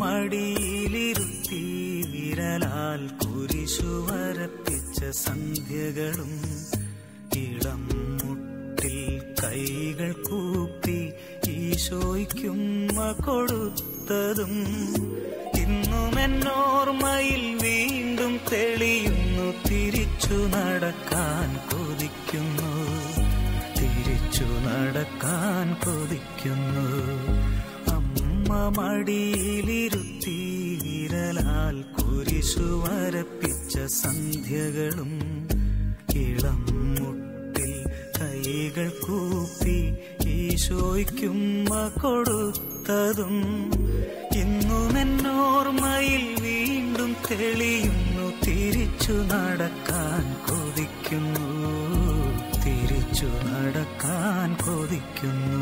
മടിയിലിരുത്തി വിരലാൽ കുരിശുവരപ്പിച്ച സന്ധ്യകളും ഇടം മുട്ടിൽ കൈകൾ കൂപ്പി ഈശോയ്ക്കും കൊടുത്തതും മടിയിലിരുത്തി വിരലാൽ കുരിശു വരപ്പിച്ച സന്ധ്യകളും ഇളം മുട്ടിൽ കൈകൾ കൂപ്പി ഈശോയ്ക്കും കൊടുത്തതും ഇന്നും എന്നോർമ്മയിൽ വീണ്ടും തെളിയുന്നു തിരിച്ചു നടക്കാൻ കൊതിക്കുന്നു തിരിച്ചു നടക്കാൻ കൊതിക്കുന്നു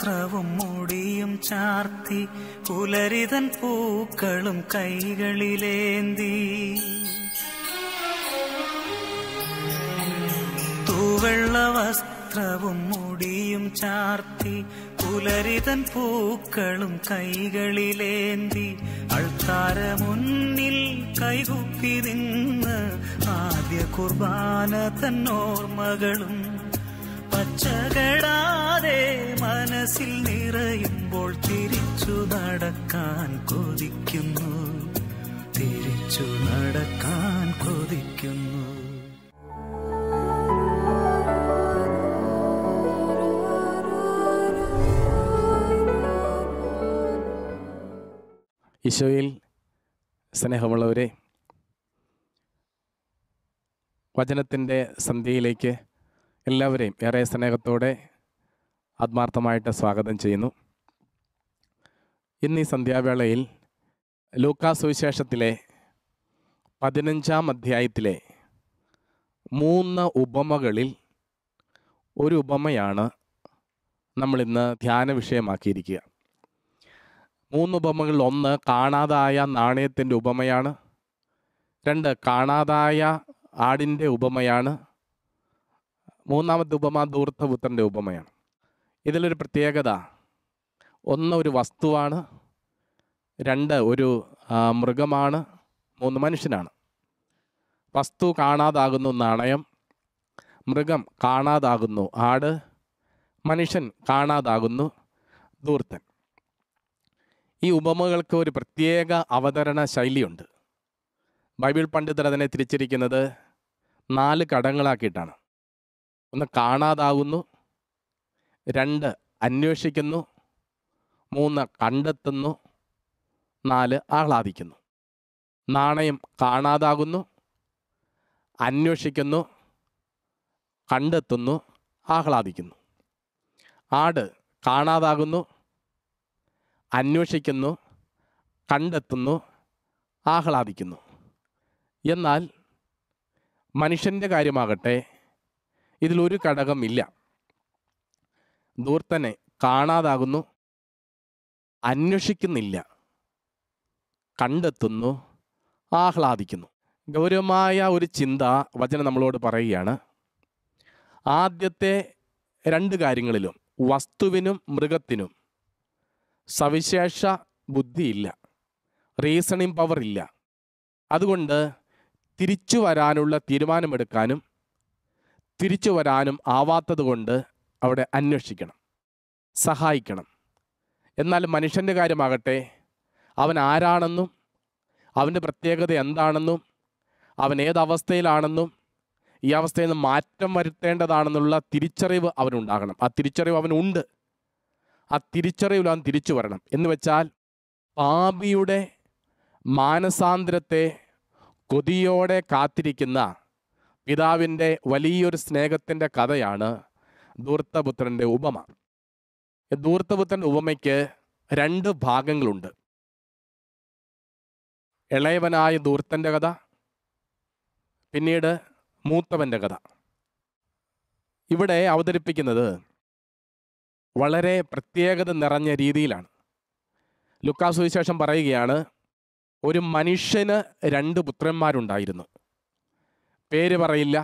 വസ്ത്രവും മുടിയും ചാർത്തി പുലരിതൻ പൂക്കളും കൈകളിലേന്തി തൂവെള്ള വസ്ത്രവും മുടിയും ചാർത്തി പുലരിതൻ പൂക്കളും കൈകളിലേന്തി അൾത്താര മുന്നിൽ കൈകുപ്പി നിന്ന് ആദ്യ കുർബാന തന്നോർമകളും ചകടാതെ മനസ്സിൽ നിറയുമ്പോൾ തിരിച്ചു നടക്കാൻ കൊതിക്കുന്നു തിരിച്ചു നടക്കാൻ കൊതിക്കുന്നു ഈശോയിൽ സ്നേഹമുള്ളവരെ വചനത്തിൻ്റെ സന്ധ്യയിലേക്ക് എല്ലാവരെയും ഏറെ സ്നേഹത്തോടെ ആത്മാർത്ഥമായിട്ട് സ്വാഗതം ചെയ്യുന്നു ഇന്ന് ഈ സന്ധ്യാവേളയിൽ ലൂക്കാ സുവിശേഷത്തിലെ പതിനഞ്ചാം അധ്യായത്തിലെ മൂന്ന് ഉപമകളിൽ ഒരു ഉപമയാണ് നമ്മളിന്ന് ധ്യാന വിഷയമാക്കിയിരിക്കുക മൂന്ന് ഉപമകളിൽ ഒന്ന് കാണാതായ നാണയത്തിൻ്റെ ഉപമയാണ് രണ്ട് കാണാതായ ആടിൻ്റെ ഉപമയാണ് മൂന്നാമത്തെ ഉപമ ധൂർത്തപുത്രൻ്റെ ഉപമയാണ് ഇതിലൊരു പ്രത്യേകത ഒന്ന് ഒരു വസ്തുവാണ് രണ്ട് ഒരു മൃഗമാണ് മൂന്ന് മനുഷ്യനാണ് വസ്തു കാണാതാകുന്നു നാണയം മൃഗം കാണാതാകുന്നു ആട് മനുഷ്യൻ കാണാതാകുന്നു ദൂർത്തൻ ഈ ഉപമകൾക്ക് ഒരു പ്രത്യേക അവതരണ ശൈലിയുണ്ട് ബൈബിൾ പണ്ഡിതർ അതിനെ തിരിച്ചിരിക്കുന്നത് നാല് കടങ്ങളാക്കിയിട്ടാണ് ഒന്ന് കാണാതാകുന്നു രണ്ട് അന്വേഷിക്കുന്നു മൂന്ന് കണ്ടെത്തുന്നു നാല് ആഹ്ലാദിക്കുന്നു നാണയം കാണാതാകുന്നു അന്വേഷിക്കുന്നു കണ്ടെത്തുന്നു ആഹ്ലാദിക്കുന്നു ആട് കാണാതാകുന്നു അന്വേഷിക്കുന്നു കണ്ടെത്തുന്നു ആഹ്ലാദിക്കുന്നു എന്നാൽ മനുഷ്യൻ്റെ കാര്യമാകട്ടെ ഇതിലൊരു ഘടകമില്ല ദൂർത്തനെ കാണാതാകുന്നു അന്വേഷിക്കുന്നില്ല കണ്ടെത്തുന്നു ആഹ്ലാദിക്കുന്നു ഗൗരവമായ ഒരു ചിന്ത വചനം നമ്മളോട് പറയുകയാണ് ആദ്യത്തെ രണ്ട് കാര്യങ്ങളിലും വസ്തുവിനും മൃഗത്തിനും സവിശേഷ ബുദ്ധിയില്ല റീസണിങ് പവർ ഇല്ല അതുകൊണ്ട് തിരിച്ചു വരാനുള്ള തീരുമാനമെടുക്കാനും തിരിച്ചു വരാനും ആവാത്തതുകൊണ്ട് അവിടെ അന്വേഷിക്കണം സഹായിക്കണം എന്നാൽ മനുഷ്യൻ്റെ കാര്യമാകട്ടെ അവൻ ആരാണെന്നും അവൻ്റെ പ്രത്യേകത എന്താണെന്നും അവൻ ഏതവസ്ഥയിലാണെന്നും ഈ അവസ്ഥയിൽ നിന്ന് മാറ്റം വരുത്തേണ്ടതാണെന്നുള്ള തിരിച്ചറിവ് അവനുണ്ടാകണം ആ തിരിച്ചറിവ് അവനുണ്ട് ആ തിരിച്ചറിവിൽ അവൻ തിരിച്ചു വരണം എന്ന് വെച്ചാൽ പാപിയുടെ മാനസാന്തരത്തെ കൊതിയോടെ കാത്തിരിക്കുന്ന പിതാവിൻ്റെ വലിയൊരു സ്നേഹത്തിൻ്റെ കഥയാണ് ദൂർത്തപുത്രൻ്റെ ഉപമ ദൂർത്തപുത്രൻ്റെ ഉപമയ്ക്ക് രണ്ട് ഭാഗങ്ങളുണ്ട് ഇളയവനായ ദൂർത്തൻ്റെ കഥ പിന്നീട് മൂത്തവൻ്റെ കഥ ഇവിടെ അവതരിപ്പിക്കുന്നത് വളരെ പ്രത്യേകത നിറഞ്ഞ രീതിയിലാണ് ലുക്കാസുവിശേഷം സുവിശേഷം പറയുകയാണ് ഒരു മനുഷ്യന് രണ്ട് പുത്രന്മാരുണ്ടായിരുന്നു പേര് പറയില്ല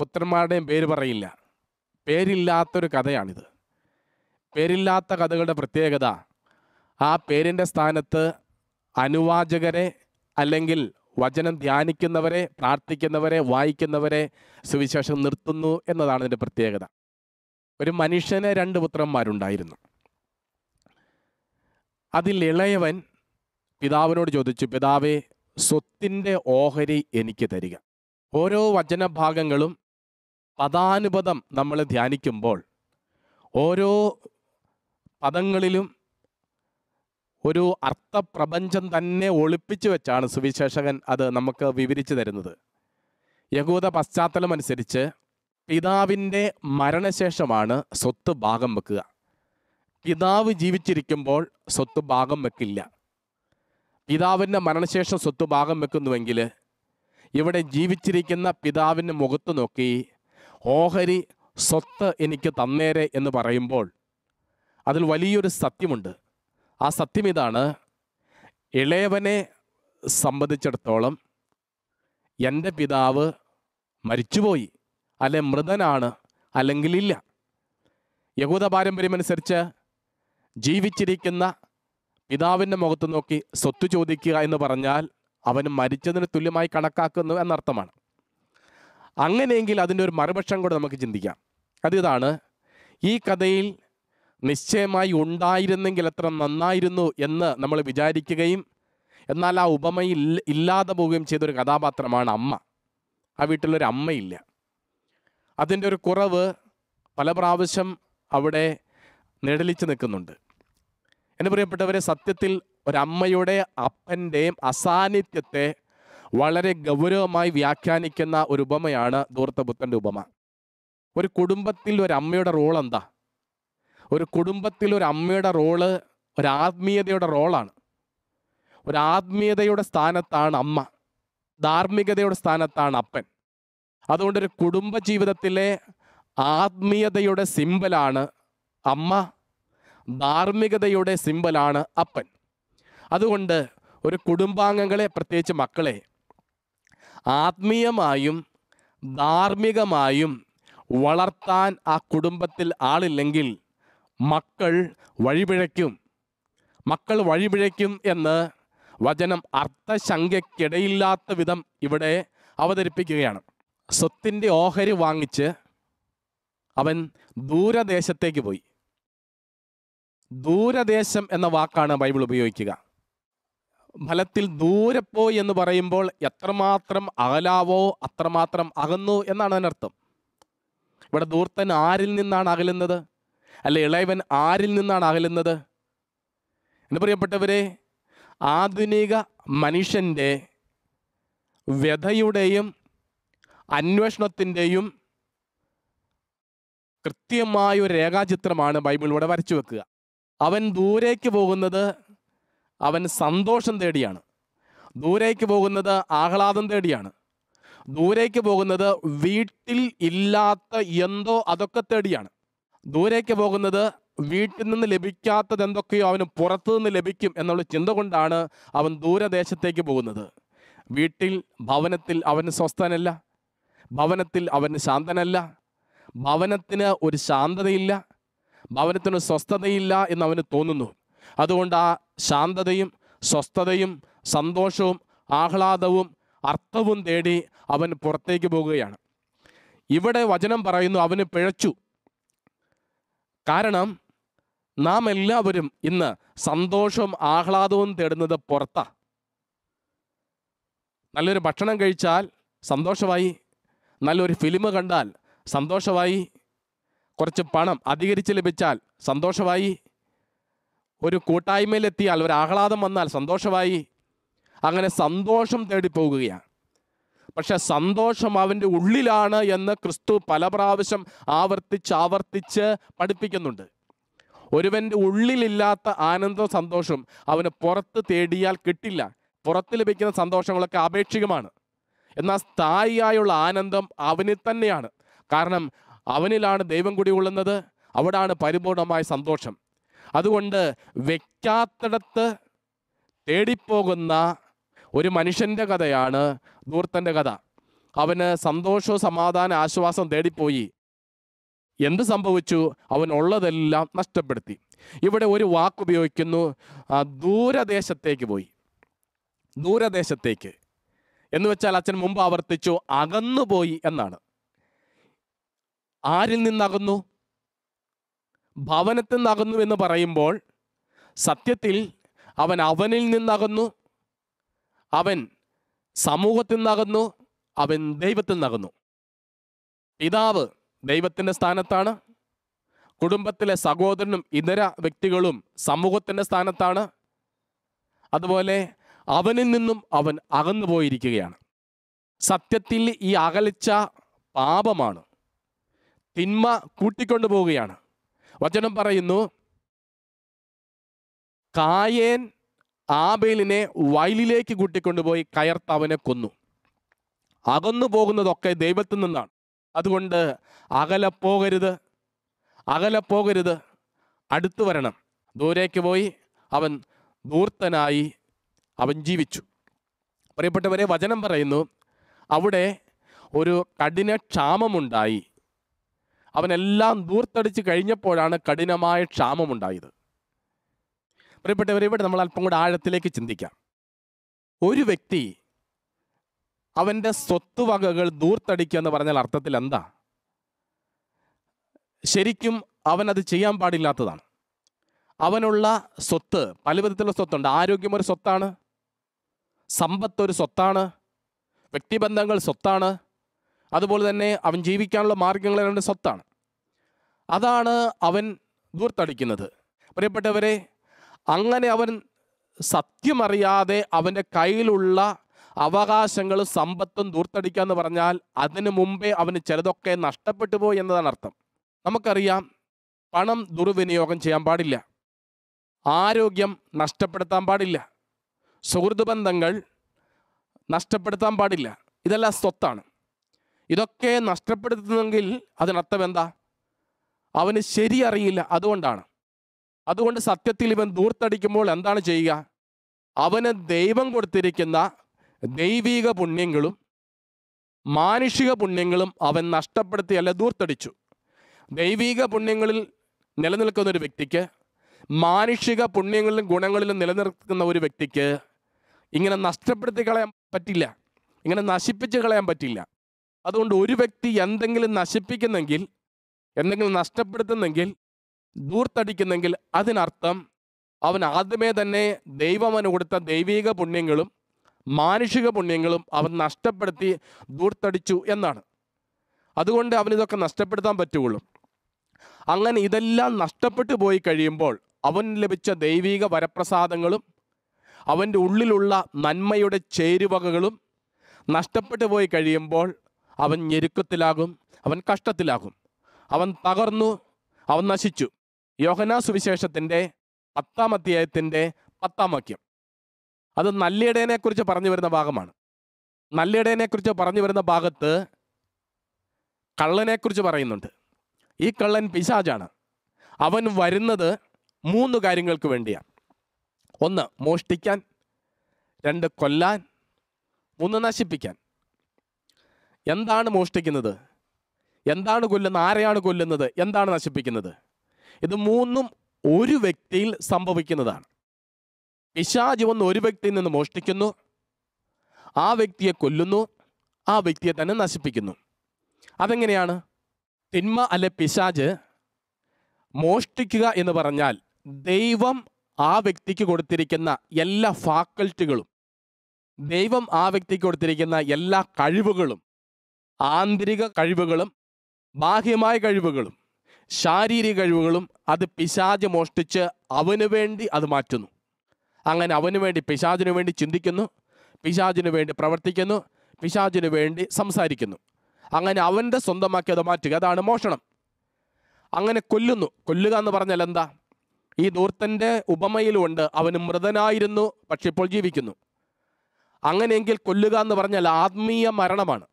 പുത്രന്മാരുടെയും പേര് പറയില്ല പേരില്ലാത്തൊരു കഥയാണിത് പേരില്ലാത്ത കഥകളുടെ പ്രത്യേകത ആ പേരിൻ്റെ സ്ഥാനത്ത് അനുവാചകരെ അല്ലെങ്കിൽ വചനം ധ്യാനിക്കുന്നവരെ പ്രാർത്ഥിക്കുന്നവരെ വായിക്കുന്നവരെ സുവിശേഷം നിർത്തുന്നു എന്നതാണ് ഇതിൻ്റെ പ്രത്യേകത ഒരു മനുഷ്യന് രണ്ട് പുത്രന്മാരുണ്ടായിരുന്നു അതിൽ ഇളയവൻ പിതാവിനോട് ചോദിച്ചു പിതാവേ സ്വത്തിൻ്റെ ഓഹരി എനിക്ക് തരിക ഓരോ വചനഭാഗങ്ങളും പദാനുപദം നമ്മൾ ധ്യാനിക്കുമ്പോൾ ഓരോ പദങ്ങളിലും ഒരു അർത്ഥപ്രപഞ്ചം തന്നെ ഒളിപ്പിച്ചു വെച്ചാണ് സുവിശേഷകൻ അത് നമുക്ക് വിവരിച്ചു തരുന്നത് യഹൂദ പശ്ചാത്തലം അനുസരിച്ച് പിതാവിൻ്റെ മരണശേഷമാണ് സ്വത്ത് ഭാഗം വെക്കുക പിതാവ് ജീവിച്ചിരിക്കുമ്പോൾ സ്വത്ത് ഭാഗം വെക്കില്ല പിതാവിൻ്റെ മരണശേഷം സ്വത്ത് ഭാഗം വെക്കുന്നുവെങ്കിൽ ഇവിടെ ജീവിച്ചിരിക്കുന്ന പിതാവിൻ്റെ മുഖത്ത് നോക്കി ഓഹരി സ്വത്ത് എനിക്ക് തന്നേരെ എന്ന് പറയുമ്പോൾ അതിൽ വലിയൊരു സത്യമുണ്ട് ആ സത്യം ഇതാണ് ഇളയവനെ സംബന്ധിച്ചിടത്തോളം എൻ്റെ പിതാവ് മരിച്ചുപോയി അല്ലെ മൃതനാണ് അല്ലെങ്കിൽ ഇല്ല യഹൂദ പാരമ്പര്യമനുസരിച്ച് ജീവിച്ചിരിക്കുന്ന പിതാവിൻ്റെ മുഖത്ത് നോക്കി സ്വത്ത് ചോദിക്കുക എന്ന് പറഞ്ഞാൽ അവൻ മരിച്ചതിന് തുല്യമായി കണക്കാക്കുന്നു എന്നർത്ഥമാണ് അങ്ങനെയെങ്കിൽ അതിൻ്റെ ഒരു മറുപക്ഷം കൂടെ നമുക്ക് ചിന്തിക്കാം അതിതാണ് ഈ കഥയിൽ നിശ്ചയമായി ഉണ്ടായിരുന്നെങ്കിൽ എത്ര നന്നായിരുന്നു എന്ന് നമ്മൾ വിചാരിക്കുകയും എന്നാൽ ആ ഉപമയിൽ ഇല്ലാതെ പോവുകയും ചെയ്തൊരു കഥാപാത്രമാണ് അമ്മ ആ വീട്ടിലൊരു അമ്മയില്ല അതിൻ്റെ ഒരു കുറവ് പല പ്രാവശ്യം അവിടെ നിഴലിച്ച് നിൽക്കുന്നുണ്ട് എൻ്റെ പ്രിയപ്പെട്ടവരെ സത്യത്തിൽ ഒരമ്മയുടെ അപ്പൻ്റെയും അസാന്നിധ്യത്തെ വളരെ ഗൗരവമായി വ്യാഖ്യാനിക്കുന്ന ഒരു ഉപമയാണ് ദൂർത്തപുത്തൻ്റെ ഉപമ ഒരു കുടുംബത്തിൽ ഒരു അമ്മയുടെ റോൾ എന്താ ഒരു കുടുംബത്തിൽ ഒരു അമ്മയുടെ റോള് ഒരു ആത്മീയതയുടെ റോളാണ് ഒരു ആത്മീയതയുടെ സ്ഥാനത്താണ് അമ്മ ധാർമ്മികതയുടെ സ്ഥാനത്താണ് അപ്പൻ അതുകൊണ്ട് ഒരു കുടുംബ ജീവിതത്തിലെ ആത്മീയതയുടെ സിമ്പലാണ് അമ്മ ധാർമ്മികതയുടെ സിമ്പലാണ് അപ്പൻ അതുകൊണ്ട് ഒരു കുടുംബാംഗങ്ങളെ പ്രത്യേകിച്ച് മക്കളെ ആത്മീയമായും ധാർമ്മികമായും വളർത്താൻ ആ കുടുംബത്തിൽ ആളില്ലെങ്കിൽ മക്കൾ വഴിപിഴയ്ക്കും മക്കൾ വഴിപിഴയ്ക്കും എന്ന് വചനം അർത്ഥശങ്കയ്ക്കിടയില്ലാത്ത വിധം ഇവിടെ അവതരിപ്പിക്കുകയാണ് സ്വത്തിൻ്റെ ഓഹരി വാങ്ങിച്ച് അവൻ ദൂരദേശത്തേക്ക് പോയി ദൂരദേശം എന്ന വാക്കാണ് ബൈബിൾ ഉപയോഗിക്കുക ഫലത്തിൽ ദൂരെപ്പോ എന്ന് പറയുമ്പോൾ എത്രമാത്രം അകലാവോ അത്രമാത്രം അകന്നു എന്നാണ് അതിനർത്ഥം ഇവിടെ ദൂർത്തൻ ആരിൽ നിന്നാണ് അകലുന്നത് അല്ല ഇളയവൻ ആരിൽ നിന്നാണ് അകലുന്നത് എന്ന് പ്രിയപ്പെട്ടവരെ ആധുനിക മനുഷ്യൻ്റെ വ്യഥയുടെയും അന്വേഷണത്തിൻ്റെയും കൃത്യമായ ഒരു രേഖാചിത്രമാണ് ബൈബിളിലൂടെ വരച്ചു വെക്കുക അവൻ ദൂരേക്ക് പോകുന്നത് അവൻ സന്തോഷം തേടിയാണ് ദൂരേക്ക് പോകുന്നത് ആഹ്ലാദം തേടിയാണ് ദൂരേക്ക് പോകുന്നത് വീട്ടിൽ ഇല്ലാത്ത എന്തോ അതൊക്കെ തേടിയാണ് ദൂരേക്ക് പോകുന്നത് വീട്ടിൽ നിന്ന് ലഭിക്കാത്തത് എന്തൊക്കെയോ അവന് പുറത്തു നിന്ന് ലഭിക്കും എന്നുള്ള ചിന്ത കൊണ്ടാണ് അവൻ ദൂരദേശത്തേക്ക് പോകുന്നത് വീട്ടിൽ ഭവനത്തിൽ അവന് സ്വസ്ഥനല്ല ഭവനത്തിൽ അവന് ശാന്തനല്ല ഭവനത്തിന് ഒരു ശാന്തതയില്ല ഭവനത്തിന് സ്വസ്ഥതയില്ല എന്ന് അവന് തോന്നുന്നു അതുകൊണ്ട് ആ ശാന്തതയും സ്വസ്ഥതയും സന്തോഷവും ആഹ്ലാദവും അർത്ഥവും തേടി അവൻ പുറത്തേക്ക് പോകുകയാണ് ഇവിടെ വചനം പറയുന്നു അവന് പിഴച്ചു കാരണം നാം എല്ലാവരും ഇന്ന് സന്തോഷവും ആഹ്ലാദവും തേടുന്നത് പുറത്താ നല്ലൊരു ഭക്ഷണം കഴിച്ചാൽ സന്തോഷമായി നല്ലൊരു ഫിലിം കണ്ടാൽ സന്തോഷമായി കുറച്ച് പണം അധികരിച്ച് ലഭിച്ചാൽ സന്തോഷമായി ഒരു കൂട്ടായ്മയിലെത്തിയാൽ ഒരു ആഹ്ലാദം വന്നാൽ സന്തോഷമായി അങ്ങനെ സന്തോഷം തേടിപ്പോകുകയാണ് പക്ഷെ സന്തോഷം അവൻ്റെ ഉള്ളിലാണ് എന്ന് ക്രിസ്തു പല പ്രാവശ്യം ആവർത്തിച്ച് ആവർത്തിച്ച് പഠിപ്പിക്കുന്നുണ്ട് ഒരുവൻ്റെ ഉള്ളിലില്ലാത്ത ആനന്ദവും സന്തോഷവും അവന് പുറത്ത് തേടിയാൽ കിട്ടില്ല പുറത്ത് ലഭിക്കുന്ന സന്തോഷങ്ങളൊക്കെ ആപേക്ഷികമാണ് എന്നാൽ സ്ഥായിയായുള്ള ആനന്ദം അവനിൽ തന്നെയാണ് കാരണം അവനിലാണ് ദൈവം ഉള്ളുന്നത് അവിടാണ് പരിപൂർണമായ സന്തോഷം അതുകൊണ്ട് വെക്കാത്തിടത്ത് തേടിപ്പോകുന്ന ഒരു മനുഷ്യൻ്റെ കഥയാണ് ദൂർത്തൻ്റെ കഥ അവന് സന്തോഷവും സമാധാന ആശ്വാസം തേടിപ്പോയി എന്ത് സംഭവിച്ചു അവൻ ഉള്ളതെല്ലാം നഷ്ടപ്പെടുത്തി ഇവിടെ ഒരു വാക്ക് ഉപയോഗിക്കുന്നു ദൂരദേശത്തേക്ക് പോയി ദൂരദേശത്തേക്ക് എന്ന് വെച്ചാൽ അച്ഛൻ മുമ്പ് ആവർത്തിച്ചു അകന്നുപോയി എന്നാണ് ആരിൽ നിന്നകന്നു ഭവനത്തിൽ നിന്നകുന്നു എന്ന് പറയുമ്പോൾ സത്യത്തിൽ അവൻ അവനിൽ നിന്നകുന്നു അവൻ സമൂഹത്തിൽ നിന്നകുന്നു അവൻ ദൈവത്തിൽ നിന്നകുന്നു പിതാവ് ദൈവത്തിൻ്റെ സ്ഥാനത്താണ് കുടുംബത്തിലെ സഹോദരനും ഇതര വ്യക്തികളും സമൂഹത്തിൻ്റെ സ്ഥാനത്താണ് അതുപോലെ അവനിൽ നിന്നും അവൻ അകന്നു പോയിരിക്കുകയാണ് സത്യത്തിൽ ഈ അകലിച്ച പാപമാണ് തിന്മ കൂട്ടിക്കൊണ്ടു പോവുകയാണ് വചനം പറയുന്നു കായേൻ ആബേലിനെ വയലിലേക്ക് കൂട്ടിക്കൊണ്ടുപോയി കയർത്ത് കൊന്നു അകന്നു പോകുന്നതൊക്കെ ദൈവത്തിൽ നിന്നാണ് അതുകൊണ്ട് അകലെ പോകരുത് അകലെ പോകരുത് അടുത്തു വരണം ദൂരേക്ക് പോയി അവൻ ദൂർത്തനായി അവൻ ജീവിച്ചു പ്രിയപ്പെട്ടവരെ വചനം പറയുന്നു അവിടെ ഒരു കഠിന ക്ഷാമമുണ്ടായി അവനെല്ലാം ദൂർത്തടിച്ച് കഴിഞ്ഞപ്പോഴാണ് കഠിനമായ ക്ഷാമമുണ്ടായത് പ്രിയപ്പെട്ടവർ ഇവിടെ നമ്മൾ അല്പം കൂടെ ആഴത്തിലേക്ക് ചിന്തിക്കാം ഒരു വ്യക്തി അവൻ്റെ സ്വത്തുവകകൾ ദൂർത്തടിക്കുക എന്ന് പറഞ്ഞാൽ അർത്ഥത്തിൽ എന്താ ശരിക്കും അവനത് ചെയ്യാൻ പാടില്ലാത്തതാണ് അവനുള്ള സ്വത്ത് പല വിധത്തിലുള്ള സ്വത്തുണ്ട് ആരോഗ്യം ഒരു സ്വത്താണ് സമ്പത്ത് ഒരു സ്വത്താണ് വ്യക്തിബന്ധങ്ങൾ സ്വത്താണ് അതുപോലെ തന്നെ അവൻ ജീവിക്കാനുള്ള മാർഗങ്ങൾ അവൻ്റെ സ്വത്താണ് അതാണ് അവൻ ദൂർത്തടിക്കുന്നത് പ്രിയപ്പെട്ടവരെ അങ്ങനെ അവൻ സത്യമറിയാതെ അവൻ്റെ കയ്യിലുള്ള അവകാശങ്ങളും സമ്പത്തും ദൂർത്തടിക്കുക എന്ന് പറഞ്ഞാൽ അതിനു മുമ്പേ അവന് ചിലതൊക്കെ നഷ്ടപ്പെട്ടു പോയി എന്നതാണ് അർത്ഥം നമുക്കറിയാം പണം ദുർവിനിയോഗം ചെയ്യാൻ പാടില്ല ആരോഗ്യം നഷ്ടപ്പെടുത്താൻ പാടില്ല സുഹൃത്ത് ബന്ധങ്ങൾ നഷ്ടപ്പെടുത്താൻ പാടില്ല ഇതെല്ലാം സ്വത്താണ് ഇതൊക്കെ നഷ്ടപ്പെടുത്തുന്നെങ്കിൽ അതിനർത്ഥം എന്താ അവന് ശരി അറിയില്ല അതുകൊണ്ടാണ് അതുകൊണ്ട് സത്യത്തിൽ ഇവൻ ദൂർത്തടിക്കുമ്പോൾ എന്താണ് ചെയ്യുക അവന് ദൈവം കൊടുത്തിരിക്കുന്ന ദൈവിക പുണ്യങ്ങളും മാനുഷിക പുണ്യങ്ങളും അവൻ നഷ്ടപ്പെടുത്തിയല്ല അല്ല ദൂർത്തടിച്ചു ദൈവിക പുണ്യങ്ങളിൽ നിലനിൽക്കുന്ന ഒരു വ്യക്തിക്ക് മാനുഷിക പുണ്യങ്ങളിലും ഗുണങ്ങളിലും നിലനിൽക്കുന്ന ഒരു വ്യക്തിക്ക് ഇങ്ങനെ നഷ്ടപ്പെടുത്തി കളയാൻ പറ്റില്ല ഇങ്ങനെ നശിപ്പിച്ച് കളയാൻ പറ്റില്ല അതുകൊണ്ട് ഒരു വ്യക്തി എന്തെങ്കിലും നശിപ്പിക്കുന്നെങ്കിൽ എന്തെങ്കിലും നഷ്ടപ്പെടുത്തുന്നെങ്കിൽ ദൂർത്തടിക്കുന്നെങ്കിൽ അതിനർത്ഥം അവൻ ആദ്യമേ തന്നെ ദൈവം അവന് കൊടുത്ത ദൈവിക പുണ്യങ്ങളും മാനുഷിക പുണ്യങ്ങളും അവൻ നഷ്ടപ്പെടുത്തി ദൂർത്തടിച്ചു എന്നാണ് അതുകൊണ്ട് അവനിതൊക്കെ നഷ്ടപ്പെടുത്താൻ പറ്റുകയുള്ളു അങ്ങനെ ഇതെല്ലാം നഷ്ടപ്പെട്ടു പോയി കഴിയുമ്പോൾ അവൻ ലഭിച്ച ദൈവിക വരപ്രസാദങ്ങളും അവൻ്റെ ഉള്ളിലുള്ള നന്മയുടെ ചേരുവകകളും നഷ്ടപ്പെട്ടു പോയി കഴിയുമ്പോൾ അവൻ ഞെരുക്കത്തിലാകും അവൻ കഷ്ടത്തിലാകും അവൻ തകർന്നു അവൻ നശിച്ചു യോഹന സുവിശേഷത്തിൻ്റെ പത്താം അധ്യായത്തിൻ്റെ പത്താം വാക്യം അത് നല്ലിടേനെക്കുറിച്ച് പറഞ്ഞു വരുന്ന ഭാഗമാണ് നല്ലിടേനെക്കുറിച്ച് പറഞ്ഞു വരുന്ന ഭാഗത്ത് കള്ളനെക്കുറിച്ച് പറയുന്നുണ്ട് ഈ കള്ളൻ പിശാജാണ് അവൻ വരുന്നത് മൂന്ന് കാര്യങ്ങൾക്ക് വേണ്ടിയാണ് ഒന്ന് മോഷ്ടിക്കാൻ രണ്ട് കൊല്ലാൻ മൂന്ന് നശിപ്പിക്കാൻ എന്താണ് മോഷ്ടിക്കുന്നത് എന്താണ് കൊല്ലുന്നത് ആരെയാണ് കൊല്ലുന്നത് എന്താണ് നശിപ്പിക്കുന്നത് ഇത് മൂന്നും ഒരു വ്യക്തിയിൽ സംഭവിക്കുന്നതാണ് പിശാജ് വന്ന് ഒരു വ്യക്തിയിൽ നിന്ന് മോഷ്ടിക്കുന്നു ആ വ്യക്തിയെ കൊല്ലുന്നു ആ വ്യക്തിയെ തന്നെ നശിപ്പിക്കുന്നു അതെങ്ങനെയാണ് തിന്മ അല്ലെ പിശാജ് മോഷ്ടിക്കുക എന്ന് പറഞ്ഞാൽ ദൈവം ആ വ്യക്തിക്ക് കൊടുത്തിരിക്കുന്ന എല്ലാ ഫാക്കൽറ്റികളും ദൈവം ആ വ്യക്തിക്ക് കൊടുത്തിരിക്കുന്ന എല്ലാ കഴിവുകളും ആന്തരിക കഴിവുകളും ബാഹ്യമായ കഴിവുകളും ശാരീരിക കഴിവുകളും അത് പിശാജ് മോഷ്ടിച്ച് അവന് വേണ്ടി അത് മാറ്റുന്നു അങ്ങനെ അവന് വേണ്ടി പിശാജിനു വേണ്ടി ചിന്തിക്കുന്നു പിശാജിനു വേണ്ടി പ്രവർത്തിക്കുന്നു പിശാജിനു വേണ്ടി സംസാരിക്കുന്നു അങ്ങനെ അവൻ്റെ സ്വന്തമാക്കി അത് മാറ്റുക അതാണ് മോഷണം അങ്ങനെ കൊല്ലുന്നു കൊല്ലുക എന്ന് പറഞ്ഞാൽ എന്താ ഈ ദൂർത്തൻ്റെ ഉപമയിലുണ്ട് അവന് മൃതനായിരുന്നു പക്ഷെ ഇപ്പോൾ ജീവിക്കുന്നു അങ്ങനെയെങ്കിൽ കൊല്ലുക എന്ന് പറഞ്ഞാൽ ആത്മീയ മരണമാണ്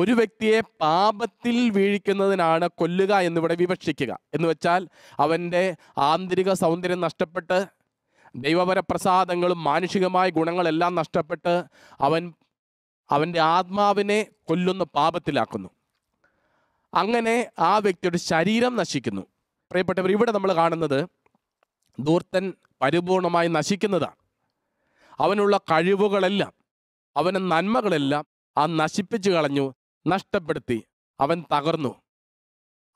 ഒരു വ്യക്തിയെ പാപത്തിൽ വീഴിക്കുന്നതിനാണ് കൊല്ലുക എന്നിവിടെ വിവക്ഷിക്കുക എന്ന് വെച്ചാൽ അവൻ്റെ ആന്തരിക സൗന്ദര്യം നഷ്ടപ്പെട്ട് ദൈവപരപ്രസാദങ്ങളും മാനുഷികമായ ഗുണങ്ങളെല്ലാം നഷ്ടപ്പെട്ട് അവൻ അവൻ്റെ ആത്മാവിനെ കൊല്ലുന്ന പാപത്തിലാക്കുന്നു അങ്ങനെ ആ വ്യക്തിയുടെ ശരീരം നശിക്കുന്നു പ്രിയപ്പെട്ടവർ ഇവിടെ നമ്മൾ കാണുന്നത് ദൂർത്തൻ പരിപൂർണമായി നശിക്കുന്നതാണ് അവനുള്ള കഴിവുകളെല്ലാം അവൻ്റെ നന്മകളെല്ലാം ആ നശിപ്പിച്ചു കളഞ്ഞു നഷ്ടപ്പെടുത്തി അവൻ തകർന്നു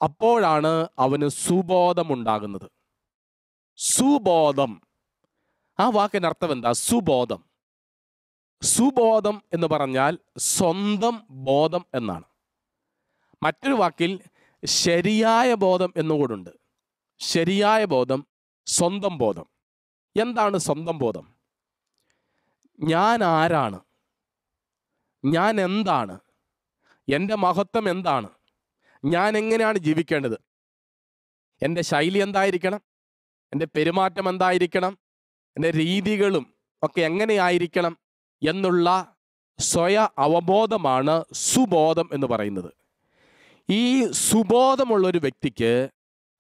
അപ്പോഴാണ് അവന് സുബോധമുണ്ടാകുന്നത് സുബോധം ആ വാക്കിന് അർത്ഥം എന്താ സുബോധം സുബോധം എന്ന് പറഞ്ഞാൽ സ്വന്തം ബോധം എന്നാണ് മറ്റൊരു വാക്കിൽ ശരിയായ ബോധം എന്നുകൂടുണ്ട് ശരിയായ ബോധം സ്വന്തം ബോധം എന്താണ് സ്വന്തം ബോധം ഞാൻ ആരാണ് ഞാൻ എന്താണ് എൻ്റെ മഹത്വം എന്താണ് ഞാൻ എങ്ങനെയാണ് ജീവിക്കേണ്ടത് എൻ്റെ ശൈലി എന്തായിരിക്കണം എൻ്റെ പെരുമാറ്റം എന്തായിരിക്കണം എൻ്റെ രീതികളും ഒക്കെ എങ്ങനെയായിരിക്കണം എന്നുള്ള സ്വയ അവബോധമാണ് സുബോധം എന്ന് പറയുന്നത് ഈ സുബോധമുള്ളൊരു വ്യക്തിക്ക്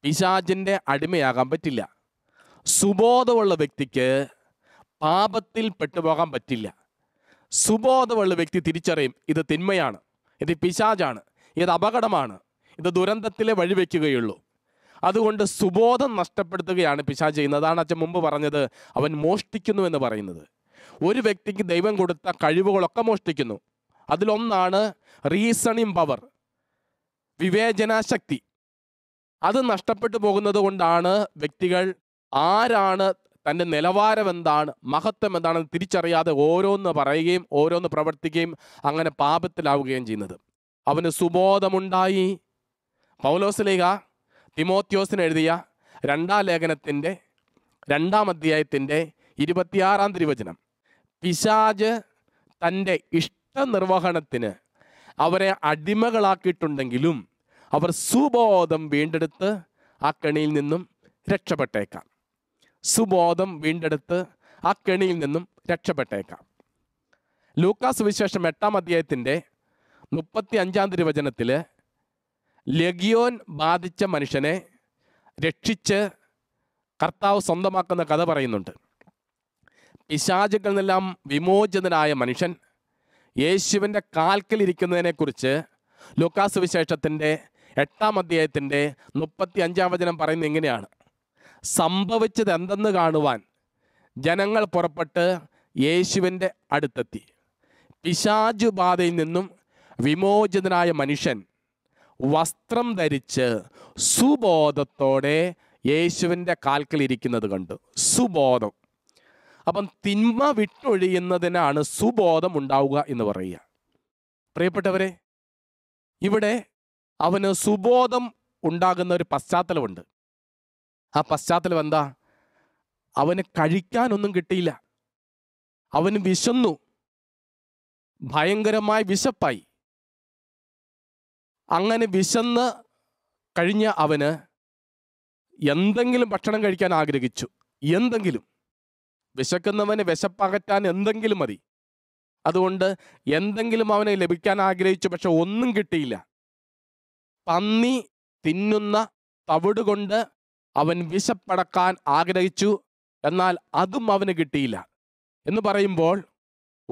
പിശാചിൻ്റെ അടിമയാകാൻ പറ്റില്ല സുബോധമുള്ള വ്യക്തിക്ക് പാപത്തിൽ പെട്ടുപോകാൻ പറ്റില്ല സുബോധമുള്ള വ്യക്തി തിരിച്ചറിയും ഇത് തിന്മയാണ് ഇത് പിശാജാണ് ഇത് അപകടമാണ് ഇത് ദുരന്തത്തിലെ വഴിവെക്കുകയുള്ളൂ അതുകൊണ്ട് സുബോധം നഷ്ടപ്പെടുത്തുകയാണ് പിശാജ് ചെയ്യുന്നത് അതാണ് അച്ഛൻ മുമ്പ് പറഞ്ഞത് അവൻ മോഷ്ടിക്കുന്നു എന്ന് പറയുന്നത് ഒരു വ്യക്തിക്ക് ദൈവം കൊടുത്ത കഴിവുകളൊക്കെ മോഷ്ടിക്കുന്നു അതിലൊന്നാണ് റീസണിങ് പവർ വിവേചനാശക്തി അത് നഷ്ടപ്പെട്ടു പോകുന്നത് കൊണ്ടാണ് വ്യക്തികൾ ആരാണ് തൻ്റെ നിലവാരം എന്താണ് മഹത്വം എന്താണെന്ന് തിരിച്ചറിയാതെ ഓരോന്ന് പറയുകയും ഓരോന്ന് പ്രവർത്തിക്കുകയും അങ്ങനെ പാപത്തിലാവുകയും ചെയ്യുന്നത് അവന് സുബോധമുണ്ടായി പൗലോസ്ലേഖ തിമോത്യോസിന് എഴുതിയ രണ്ടാം ലേഖനത്തിൻ്റെ രണ്ടാം അധ്യായത്തിൻ്റെ ഇരുപത്തിയാറാം തിരുവചനം പിശാജ് തൻ്റെ ഇഷ്ടനിർവഹണത്തിന് അവരെ അടിമകളാക്കിയിട്ടുണ്ടെങ്കിലും അവർ സുബോധം വീണ്ടെടുത്ത് ആ കെണിയിൽ നിന്നും രക്ഷപ്പെട്ടേക്കാം സുബോധം വീണ്ടെടുത്ത് ആ കെണിയിൽ നിന്നും രക്ഷപ്പെട്ടേക്കാം ലൂക്കാസ് വിശേഷം എട്ടാം അധ്യായത്തിൻ്റെ മുപ്പത്തി അഞ്ചാം തിരുവചനത്തിൽ ലഗിയോൻ ബാധിച്ച മനുഷ്യനെ രക്ഷിച്ച് കർത്താവ് സ്വന്തമാക്കുന്ന കഥ പറയുന്നുണ്ട് പിശാചുക്കളിൽ നിന്നെല്ലാം വിമോചിതനായ മനുഷ്യൻ യേശുവിൻ്റെ കാൽക്കലിരിക്കുന്നതിനെക്കുറിച്ച് ലൂക്കാസ് വിശേഷത്തിൻ്റെ എട്ടാം അധ്യായത്തിൻ്റെ മുപ്പത്തി അഞ്ചാം വചനം പറയുന്നത് ഇങ്ങനെയാണ് സംഭവിച്ചത് എന്തെന്ന് കാണുവാൻ ജനങ്ങൾ പുറപ്പെട്ട് യേശുവിൻ്റെ അടുത്തെത്തി പിശാചുബാധയിൽ നിന്നും വിമോചിതനായ മനുഷ്യൻ വസ്ത്രം ധരിച്ച് സുബോധത്തോടെ യേശുവിൻ്റെ കാൽക്കൽ ഇരിക്കുന്നത് കണ്ടു സുബോധം അപ്പം തിന്മ വിട്ടൊഴിയുന്നതിനാണ് സുബോധം ഉണ്ടാവുക എന്ന് പറയുക പ്രിയപ്പെട്ടവരെ ഇവിടെ അവന് സുബോധം ഉണ്ടാകുന്ന ഒരു പശ്ചാത്തലമുണ്ട് ആ പശ്ചാത്തലം എന്താ അവന് കഴിക്കാനൊന്നും കിട്ടിയില്ല അവന് വിശന്നു ഭയങ്കരമായി വിശപ്പായി അങ്ങനെ വിശന്ന് കഴിഞ്ഞ അവന് എന്തെങ്കിലും ഭക്ഷണം കഴിക്കാൻ ആഗ്രഹിച്ചു എന്തെങ്കിലും വിശക്കുന്നവന് വിശപ്പകറ്റാൻ എന്തെങ്കിലും മതി അതുകൊണ്ട് എന്തെങ്കിലും അവനെ ലഭിക്കാൻ ആഗ്രഹിച്ചു പക്ഷെ ഒന്നും കിട്ടിയില്ല പന്നി തിന്നുന്ന തവിടുകൊണ്ട് അവൻ വിശപ്പടക്കാൻ ആഗ്രഹിച്ചു എന്നാൽ അതും അവന് കിട്ടിയില്ല എന്ന് പറയുമ്പോൾ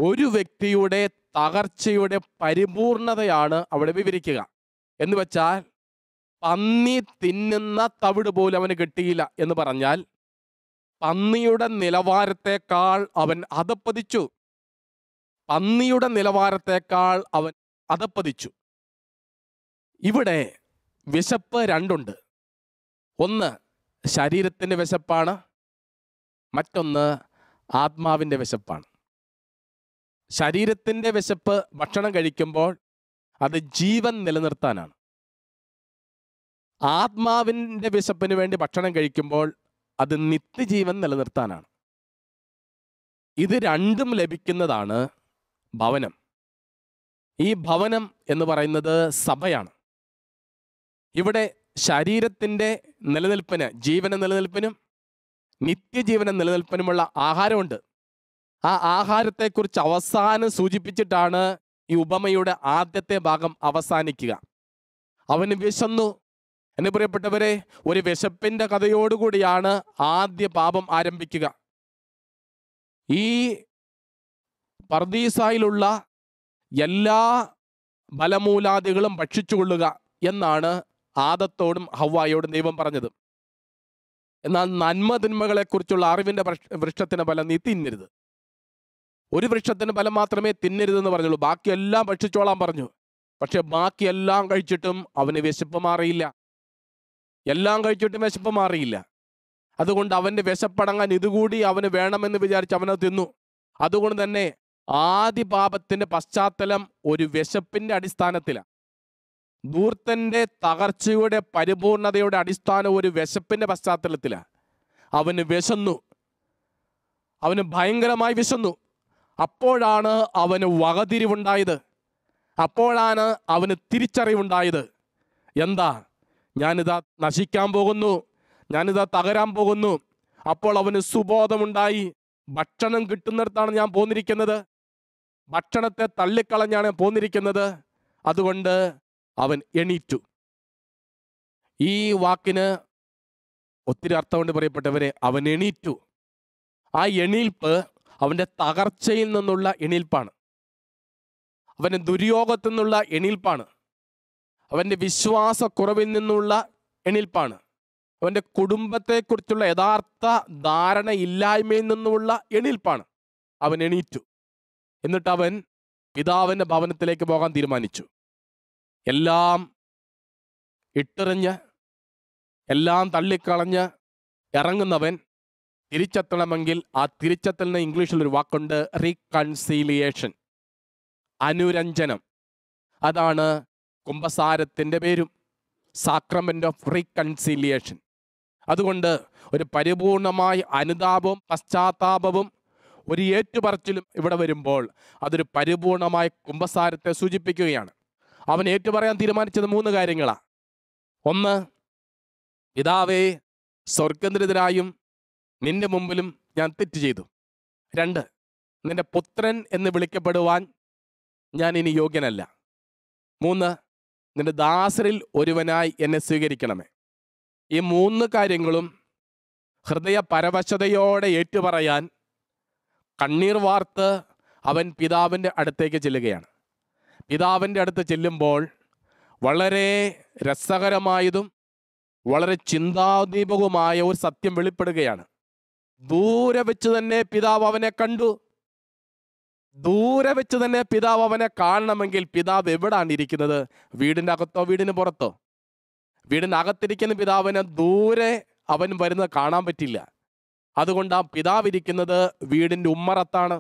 ഒരു വ്യക്തിയുടെ തകർച്ചയുടെ പരിപൂർണതയാണ് അവിടെ വിവരിക്കുക എന്ന് വെച്ചാൽ പന്നി തിന്നുന്ന തവിട് പോലും അവന് കിട്ടിയില്ല എന്ന് പറഞ്ഞാൽ പന്നിയുടെ നിലവാരത്തേക്കാൾ അവൻ അതപ്പതിച്ചു പന്നിയുടെ നിലവാരത്തേക്കാൾ അവൻ അതപ്പതിച്ചു ഇവിടെ വിശപ്പ് രണ്ടുണ്ട് ഒന്ന് ശരീരത്തിൻ്റെ വിശപ്പാണ് മറ്റൊന്ന് ആത്മാവിൻ്റെ വിശപ്പാണ് ശരീരത്തിൻ്റെ വിശപ്പ് ഭക്ഷണം കഴിക്കുമ്പോൾ അത് ജീവൻ നിലനിർത്താനാണ് ആത്മാവിൻ്റെ വിശപ്പിന് വേണ്ടി ഭക്ഷണം കഴിക്കുമ്പോൾ അത് നിത്യജീവൻ നിലനിർത്താനാണ് ഇത് രണ്ടും ലഭിക്കുന്നതാണ് ഭവനം ഈ ഭവനം എന്ന് പറയുന്നത് സഭയാണ് ഇവിടെ ശരീരത്തിൻ്റെ നിലനിൽപ്പിന് ജീവന നിലനിൽപ്പിനും നിത്യജീവന നിലനിൽപ്പിനുമുള്ള ആഹാരമുണ്ട് ആ ആഹാരത്തെക്കുറിച്ച് അവസാനം സൂചിപ്പിച്ചിട്ടാണ് ഈ ഉപമയുടെ ആദ്യത്തെ ഭാഗം അവസാനിക്കുക അവന് വിശന്നു എന്ന് പറയപ്പെട്ടവരെ ഒരു വിശപ്പിൻ്റെ കഥയോടുകൂടിയാണ് ആദ്യ പാപം ആരംഭിക്കുക ഈ പർദീസായിലുള്ള എല്ലാ ബലമൂലാദികളും ഭക്ഷിച്ചുകൊള്ളുക എന്നാണ് ആദത്തോടും ഹവായോടും ദൈവം പറഞ്ഞത് എന്നാൽ നന്മതിന്മകളെക്കുറിച്ചുള്ള അറിവിൻ്റെ വൃക്ഷത്തിന് ഫലം നീ തിന്നരുത് ഒരു വൃക്ഷത്തിന് ഫലം മാത്രമേ തിന്നരുതെന്ന് പറഞ്ഞുള്ളൂ ബാക്കിയെല്ലാം ഭക്ഷിച്ചോളാൻ പറഞ്ഞു പക്ഷെ ബാക്കിയെല്ലാം കഴിച്ചിട്ടും അവന് വിശപ്പ് മാറിയില്ല എല്ലാം കഴിച്ചിട്ടും വിശപ്പ് മാറിയില്ല അതുകൊണ്ട് അവൻ്റെ വിശപ്പടങ്ങാൻ ഇതുകൂടി അവന് വേണമെന്ന് വിചാരിച്ച് അവനത് തിന്നു അതുകൊണ്ട് തന്നെ ആദ്യ പാപത്തിൻ്റെ പശ്ചാത്തലം ഒരു വിശപ്പിൻ്റെ അടിസ്ഥാനത്തിലാണ് ദൂർത്തൻ്റെ തകർച്ചയുടെ പരിപൂർണതയുടെ അടിസ്ഥാനം ഒരു വിശപ്പിൻ്റെ പശ്ചാത്തലത്തിലാണ് അവന് വിശന്നു അവന് ഭയങ്കരമായി വിശന്നു അപ്പോഴാണ് അവന് വകതിരിവുണ്ടായത് അപ്പോഴാണ് അവന് തിരിച്ചറിവുണ്ടായത് എന്താ ഞാനിതാ നശിക്കാൻ പോകുന്നു ഞാനിതാ തകരാൻ പോകുന്നു അപ്പോൾ അവന് സുബോധമുണ്ടായി ഭക്ഷണം കിട്ടുന്നിടത്താണ് ഞാൻ പോന്നിരിക്കുന്നത് ഭക്ഷണത്തെ തള്ളിക്കളഞ്ഞാണ് പോന്നിരിക്കുന്നത് അതുകൊണ്ട് അവൻ എണീറ്റു ഈ വാക്കിന് ഒത്തിരി അർത്ഥമുണ്ട് പറയപ്പെട്ടവരെ അവൻ എണീറ്റു ആ എണീൽപ്പ് അവൻ്റെ തകർച്ചയിൽ നിന്നുള്ള എണീൽപ്പാണ് അവൻ്റെ ദുര്യോഗത്തിൽ നിന്നുള്ള എണീൽപ്പാണ് അവൻ്റെ വിശ്വാസക്കുറവിൽ നിന്നുള്ള എണീൽപ്പാണ് അവൻ്റെ കുടുംബത്തെക്കുറിച്ചുള്ള യഥാർത്ഥ ധാരണ ഇല്ലായ്മയിൽ നിന്നുമുള്ള എണീൽപ്പാണ് അവൻ എണീറ്റു എന്നിട്ട് അവൻ പിതാവിൻ്റെ ഭവനത്തിലേക്ക് പോകാൻ തീരുമാനിച്ചു എല്ലാം ഇട്ടെറിഞ്ഞ് എല്ലാം തള്ളിക്കളഞ്ഞ് ഇറങ്ങുന്നവൻ തിരിച്ചെത്തണമെങ്കിൽ ആ തിരിച്ചെത്തലിന് ഇംഗ്ലീഷിലൊരു വാക്കുണ്ട് റീകൺസീലിയേഷൻ അനുരഞ്ജനം അതാണ് കുംഭസാരത്തിൻ്റെ പേരും സാക്രമെൻ്റ് ഓഫ് റീകൺസീലിയേഷൻ അതുകൊണ്ട് ഒരു പരിപൂർണമായ അനുതാപവും പശ്ചാത്താപവും ഒരു ഏറ്റുപറച്ചിലും ഇവിടെ വരുമ്പോൾ അതൊരു പരിപൂർണമായ കുംഭസാരത്തെ സൂചിപ്പിക്കുകയാണ് അവൻ ഏറ്റുപറയാൻ തീരുമാനിച്ചത് മൂന്ന് കാര്യങ്ങളാണ് ഒന്ന് പിതാവേ സ്വർഗന്ദ്രിതരായും നിന്റെ മുമ്പിലും ഞാൻ തെറ്റ് ചെയ്തു രണ്ട് നിന്റെ പുത്രൻ എന്ന് വിളിക്കപ്പെടുവാൻ ഞാൻ ഇനി യോഗ്യനല്ല മൂന്ന് നിന്റെ ദാസരിൽ ഒരുവനായി എന്നെ സ്വീകരിക്കണമേ ഈ മൂന്ന് കാര്യങ്ങളും ഹൃദയ പരവശതയോടെ ഏറ്റുപറയാൻ കണ്ണീർ വാർത്ത് അവൻ പിതാവിൻ്റെ അടുത്തേക്ക് ചെല്ലുകയാണ് പിതാവിൻ്റെ അടുത്ത് ചെല്ലുമ്പോൾ വളരെ രസകരമായതും വളരെ ചിന്താദീപകവുമായ ഒരു സത്യം വെളിപ്പെടുകയാണ് ദൂരെ വെച്ച് തന്നെ പിതാവ് അവനെ കണ്ടു ദൂരെ വെച്ച് തന്നെ പിതാവ് അവനെ കാണണമെങ്കിൽ പിതാവ് എവിടാണ് ഇരിക്കുന്നത് വീടിൻ്റെ അകത്തോ വീടിന് പുറത്തോ വീടിനകത്തിരിക്കുന്ന അകത്തിരിക്കുന്ന പിതാവിനെ ദൂരെ അവൻ വരുന്നത് കാണാൻ പറ്റില്ല അതുകൊണ്ട് ആ പിതാവ് ഇരിക്കുന്നത് വീടിൻ്റെ ഉമ്മറത്താണ്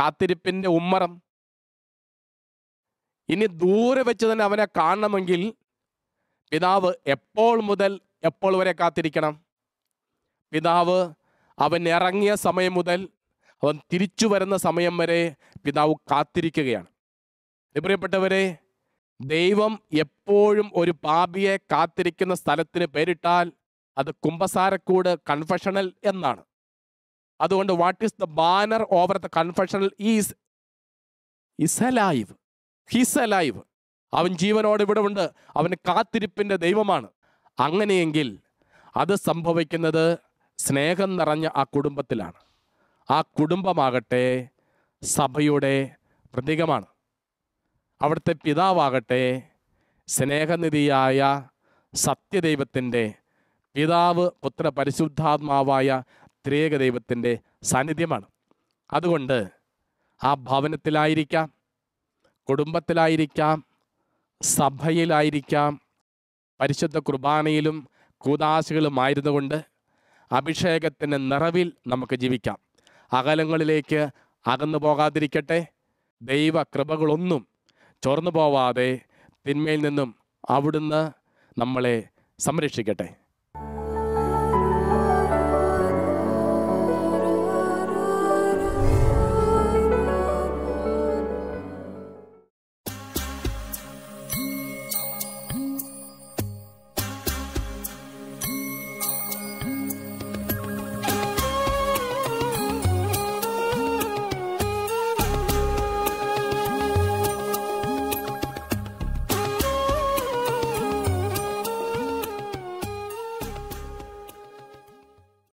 കാത്തിരിപ്പിൻ്റെ ഉമ്മറം ഇനി ദൂരെ വെച്ച് തന്നെ അവനെ കാണണമെങ്കിൽ പിതാവ് എപ്പോൾ മുതൽ എപ്പോൾ വരെ കാത്തിരിക്കണം പിതാവ് അവൻ ഇറങ്ങിയ സമയം മുതൽ അവൻ തിരിച്ചു വരുന്ന സമയം വരെ പിതാവ് കാത്തിരിക്കുകയാണ് പ്രിയപ്പെട്ടവരെ ദൈവം എപ്പോഴും ഒരു പാപിയെ കാത്തിരിക്കുന്ന സ്ഥലത്തിന് പേരിട്ടാൽ അത് കുംഭസാരക്കൂട് കൺഫഷണൽ എന്നാണ് അതുകൊണ്ട് what is the banner over the confessional is is live his a live അവൻ ജീവനോട് ഇവിടെ ഉണ്ട് അവൻ കാത്തിരിപ്പിൻ്റെ ദൈവമാണ് അങ്ങനെയെങ്കിൽ അത് സംഭവിക്കുന്നത് സ്നേഹം നിറഞ്ഞ ആ കുടുംബത്തിലാണ് ആ കുടുംബമാകട്ടെ സഭയുടെ പ്രതീകമാണ് അവിടുത്തെ പിതാവാകട്ടെ സ്നേഹനിധിയായ സത്യദൈവത്തിൻ്റെ പിതാവ് പുത്ര പരിശുദ്ധാത്മാവായ ത്രിയേക ദൈവത്തിൻ്റെ സാന്നിധ്യമാണ് അതുകൊണ്ട് ആ ഭവനത്തിലായിരിക്കാം കുടുംബത്തിലായിരിക്കാം സഭയിലായിരിക്കാം പരിശുദ്ധ കുർബാനയിലും കൂതാശികളുമായിരുന്നു കൊണ്ട് അഭിഷേകത്തിൻ്റെ നിറവിൽ നമുക്ക് ജീവിക്കാം അകലങ്ങളിലേക്ക് അകന്നു പോകാതിരിക്കട്ടെ ദൈവ കൃപകളൊന്നും ചോർന്നു പോവാതെ തിന്മയിൽ നിന്നും അവിടുന്ന് നമ്മളെ സംരക്ഷിക്കട്ടെ